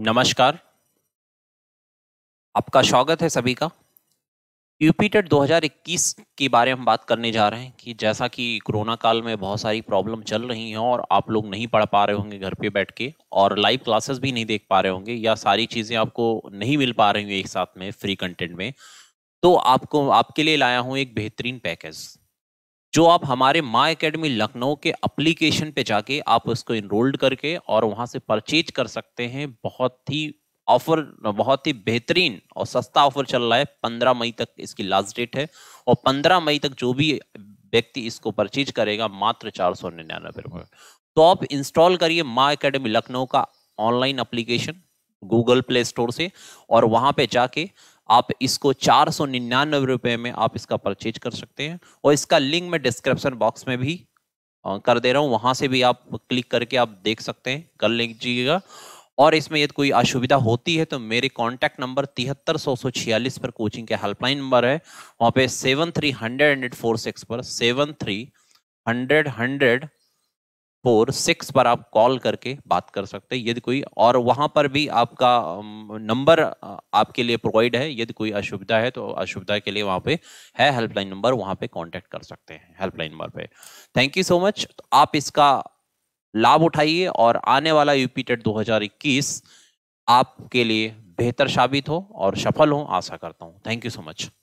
नमस्कार आपका स्वागत है सभी का यूपीटेट 2021 के बारे में हम बात करने जा रहे हैं कि जैसा कि कोरोना काल में बहुत सारी प्रॉब्लम चल रही हैं और आप लोग नहीं पढ़ पा रहे होंगे घर पे बैठ के और लाइव क्लासेस भी नहीं देख पा रहे होंगे या सारी चीज़ें आपको नहीं मिल पा रही हैं एक साथ में फ्री कंटेंट में तो आपको आपके लिए लाया हूँ एक बेहतरीन पैकेज जो आप हमारे माई अकेडमी लखनऊ के अप्लीकेशन पे जाके आप उसको इनरोल्ड करके और वहाँ से परचेज कर सकते हैं बहुत ही ऑफर बहुत ही बेहतरीन और सस्ता ऑफर चल रहा है पंद्रह मई तक इसकी लास्ट डेट है और पंद्रह मई तक जो भी व्यक्ति इसको परचेज करेगा मात्र चार सौ निन्यानवे रुपये तो आप इंस्टॉल करिए माँ अकेडमी लखनऊ का online application Google Play Store से और वहाँ पे जाके आप इसको चार सौ निन्यानवे रुपये में आप इसका परचेज कर सकते हैं और इसका लिंक मैं डिस्क्रिप्शन बॉक्स में भी कर दे रहा हूँ वहाँ से भी आप क्लिक करके आप देख सकते हैं कर लीजिएगा और इसमें यदि कोई असुविधा होती है तो मेरे कॉन्टैक्ट नंबर तिहत्तर सौ सौ छियालीस पर कोचिंग के हेल्पलाइन नंबर है वहाँ पे seven three hundred hundred four six पर seven three hundred hundred four six पर आप कॉल करके बात कर सकते हैं यदि कोई और वहाँ पर भी आपका नंबर आपके लिए प्रोवाइड है यदि कोई असुविधा है तो असुविधा के लिए वहाँ पे है हेल्पलाइन नंबर वहाँ पे कांटेक्ट कर सकते हैं हेल्पलाइन नंबर पे थैंक यू सो मच तो आप इसका लाभ उठाइए और आने वाला यूपी टेट 2021 आपके लिए बेहतर साबित हो और सफल हो आशा करता हूँ थैंक यू सो मच